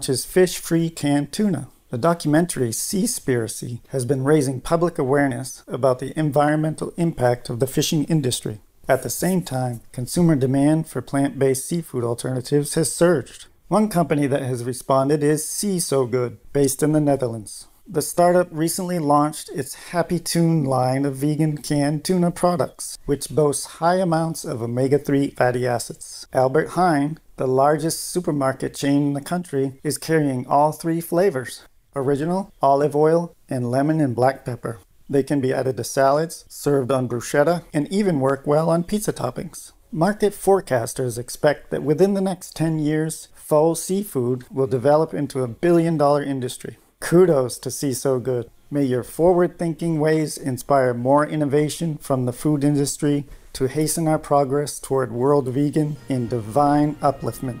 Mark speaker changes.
Speaker 1: which is fish-free canned tuna. The documentary Seaspiracy has been raising public awareness about the environmental impact of the fishing industry. At the same time, consumer demand for plant-based seafood alternatives has surged. One company that has responded is Sea So Good, based in the Netherlands. The startup recently launched its Happy Tune line of vegan canned tuna products, which boasts high amounts of omega-3 fatty acids. Albert Heijn, the largest supermarket chain in the country, is carrying all three flavors, original, olive oil, and lemon and black pepper. They can be added to salads, served on bruschetta, and even work well on pizza toppings. Market forecasters expect that within the next 10 years, faux seafood will develop into a billion dollar industry. Kudos to See So Good. May your forward thinking ways inspire more innovation from the food industry to hasten our progress toward world vegan in divine upliftment.